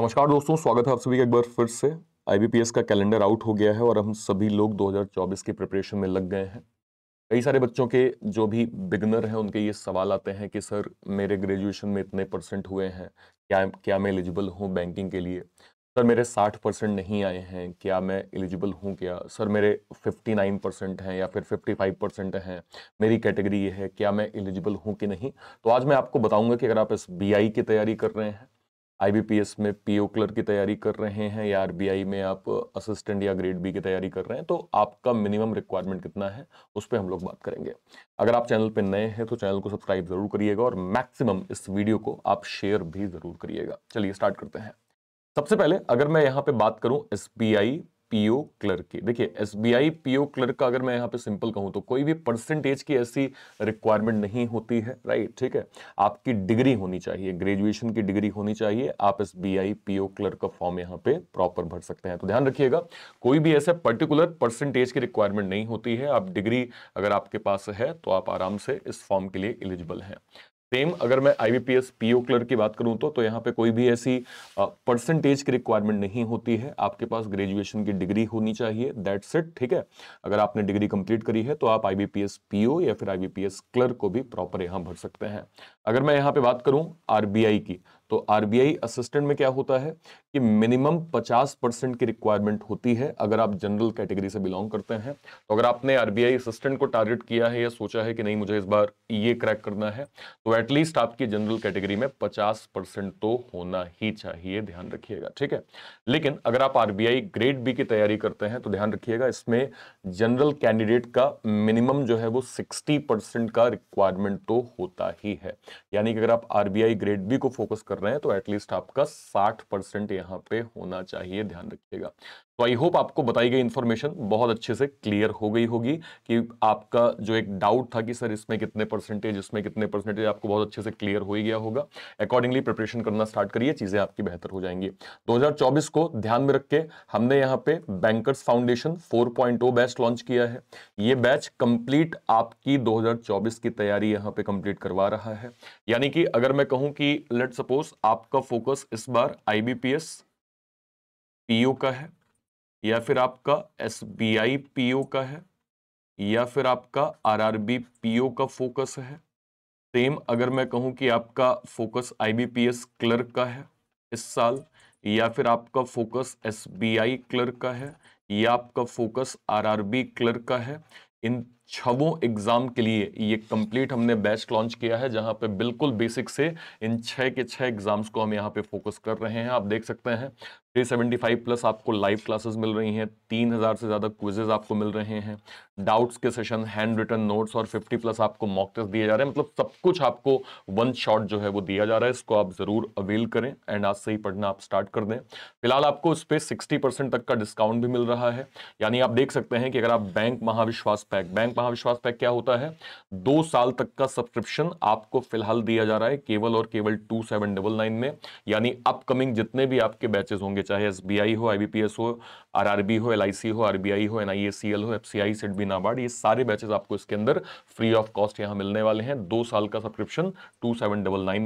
नमस्कार दोस्तों स्वागत है आप सभी एक बार फिर से आईबीपीएस का कैलेंडर आउट हो गया है और हम सभी लोग 2024 की प्रिपरेशन में लग गए हैं कई सारे बच्चों के जो भी बिगनर हैं उनके ये सवाल आते हैं कि सर मेरे ग्रेजुएशन में इतने परसेंट हुए हैं क्या क्या मैं एलिजिबल हूँ बैंकिंग के लिए सर मेरे साठ परसेंट नहीं आए हैं क्या मैं एलिजिबल हूँ क्या सर मेरे फिफ्टी परसेंट हैं या फिर फिफ्टी परसेंट हैं मेरी कैटेगरी ये है क्या मैं एलिजिबल हूँ कि नहीं तो आज मैं आपको बताऊँगा कि अगर आप एस की तैयारी कर रहे हैं आईबीपीएस में पीओ क्लर्क की तैयारी कर रहे हैं या आरबीआई में आप असिस्टेंट या ग्रेड बी की तैयारी कर रहे हैं तो आपका मिनिमम रिक्वायरमेंट कितना है उस पर हम लोग बात करेंगे अगर आप चैनल पर नए हैं तो चैनल को सब्सक्राइब जरूर करिएगा और मैक्सिमम इस वीडियो को आप शेयर भी जरूर करिएगा चलिए स्टार्ट करते हैं सबसे पहले अगर मैं यहाँ पे बात करूँ एस पीओ क्लर्क की देखिए S B I PO clerk का अगर मैं यहाँ पे सिंपल कहूँ तो कोई भी परसेंटेज की ऐसी रिक्वायरमेंट नहीं होती है राइट ठीक है आपकी डिग्री होनी चाहिए ग्रेजुएशन की डिग्री होनी चाहिए आप S B I PO clerk का फॉर्म यहाँ पे प्रॉपर भर सकते हैं तो ध्यान रखिएगा कोई भी ऐसे पर्टिकुलर परसेंटेज की रिक्वायरमेंट नहीं होती है आप डिग्री अगर आपके पास है तो आप आराम से इस फॉर्म के लिए एलिजिबल हैं सेम अगर मैं आई बी पीओ क्लर्क की बात करूं तो तो यहाँ पे कोई भी ऐसी परसेंटेज की रिक्वायरमेंट नहीं होती है आपके पास ग्रेजुएशन की डिग्री होनी चाहिए दैट्स इट ठीक है अगर आपने डिग्री कंप्लीट करी है तो आप आई बी पीओ या फिर आई बी क्लर्क को भी प्रॉपर यहाँ भर सकते हैं अगर मैं यहाँ पे बात करूँ आर की तो आरबीआई असिस्टेंट में क्या होता है कि मिनिमम 50 परसेंट की रिक्वायरमेंट होती है अगर आप जनरल कैटेगरी से बिलोंग करते हैं तो अगर आपने आरबीआई असिस्टेंट को टारगेट किया है या सोचा है कि नहीं मुझे इस बार ये क्रैक करना है तो एटलीस्ट आपकी जनरल कैटेगरी में 50 परसेंट तो होना ही चाहिए ध्यान रखिएगा ठीक है लेकिन अगर आप आरबीआई ग्रेड बी की तैयारी करते हैं तो ध्यान रखिएगा इसमें जनरल कैंडिडेट का मिनिमम जो है वो सिक्सटी का रिक्वायरमेंट तो होता ही है यानी कि अगर आप आरबीआई ग्रेड बी को फोकस कर कर रहे हैं तो एटलीस्ट आपका 60 परसेंट यहाँ पे होना चाहिए ध्यान रखिएगा तो आई होप आपको बताई गई इन्फॉर्मेशन बहुत अच्छे से क्लियर हो गई होगी कि आपका जो एक डाउट था कि सर इसमें कितने परसेंटेज इसमें कितने परसेंटेज आपको बहुत अच्छे से क्लियर हो ही गया होगा अकॉर्डिंगली प्रिपरेशन करना स्टार्ट करिए चीज़ें आपकी बेहतर हो जाएंगी 2024 को ध्यान में रख के हमने यहाँ पे bankers foundation four batch launch किया है ये बैच कंप्लीट आपकी दो की तैयारी यहाँ पे कंप्लीट करवा रहा है यानी कि अगर मैं कहूँ कि लेट सपोज आपका फोकस इस बार आई पीयू का है या फिर आपका S B I P O का है या फिर आपका R R B P O का फोकस है सेम अगर मैं कहूँ कि आपका focus I B P S clerk का है इस साल या फिर आपका focus S B I clerk का है या आपका focus R R B clerk का है इन छवों एग्ज़ाम के लिए ये कंप्लीट हमने बैच लॉन्च किया है जहां पे बिल्कुल बेसिक से इन छः के छः एग्ज़ाम्स को हम यहाँ पे फोकस कर रहे हैं आप देख सकते हैं 375 प्लस आपको लाइव क्लासेस मिल रही हैं 3000 से ज़्यादा क्विजेज आपको मिल रहे हैं डाउट्स के सेशन हैंड रिटर्न नोट्स और 50 प्लस आपको मॉक टेस्ट दिए जा रहे हैं मतलब सब कुछ आपको वन शॉट जो है वो दिया जा रहा है इसको आप ज़रूर अवेल करें एंड आज से ही पढ़ना आप स्टार्ट कर दें फिलहाल आपको इस पर सिक्सटी तक का डिस्काउंट भी मिल रहा है यानी आप देख सकते हैं कि अगर आप बैंक महाविश्वास पैक बैंक महाविश्वास पैक क्या होता है दो साल तक का सब्सक्रिप्शन आपको फिलहाल दिया जा रहा है केवल और केवल टू सेवन डबल नाइन में यानी अपकमिंग जितने भी आपके बैचेस होंगे चाहे एस हो आई हो आर हो एल हो आर हो एन हो F C I SEBI NABARD ये सारे बैचेस आपको इसके अंदर फ्री ऑफ कॉस्ट यहाँ मिलने वाले हैं दो साल का सब्सक्रिप्शन टू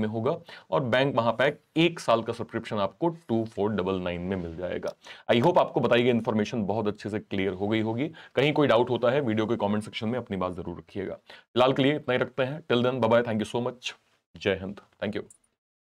में होगा और बैंक महापैक एक साल का सब्सक्रिप्शन आपको टू में मिल जाएगा आई होप आपको बताई गई इन्फॉर्मेशन बहुत अच्छे से क्लियर हो गई होगी कहीं कोई डाउट होता है वीडियो के कॉमेंट सेक्शन सेक्शन में अपनी बात जरूर रखिएगा फिलहाल के लिए इतना ही रखते हैं till then bye thank you so much जय हिंद थैंक यू